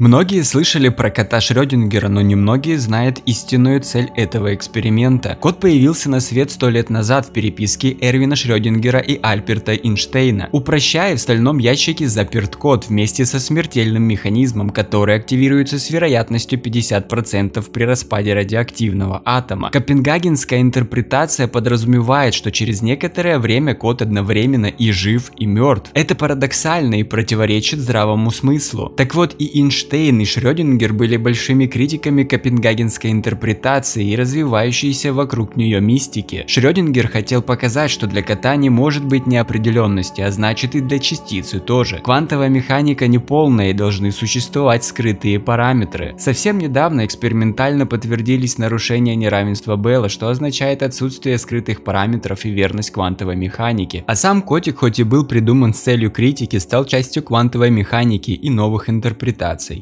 Многие слышали про кота Шрёдингера, но немногие знают истинную цель этого эксперимента. Кот появился на свет сто лет назад в переписке Эрвина Шрёдингера и Альберта Эйнштейна. Упрощая, в стальном ящике заперт кот вместе со смертельным механизмом, который активируется с вероятностью 50% при распаде радиоактивного атома. Копенгагенская интерпретация подразумевает, что через некоторое время кот одновременно и жив, и мертв. Это парадоксально и противоречит здравому смыслу. Так вот, и Эйнштейн Эйнштейн и Шрёдингер были большими критиками копенгагенской интерпретации и развивающейся вокруг нее мистики. Шрёдингер хотел показать, что для кота не может быть неопределенности, а значит и для частицы тоже. Квантовая механика неполная и должны существовать скрытые параметры. Совсем недавно экспериментально подтвердились нарушения неравенства Белла, что означает отсутствие скрытых параметров и верность квантовой механики. А сам котик, хоть и был придуман с целью критики, стал частью квантовой механики и новых интерпретаций.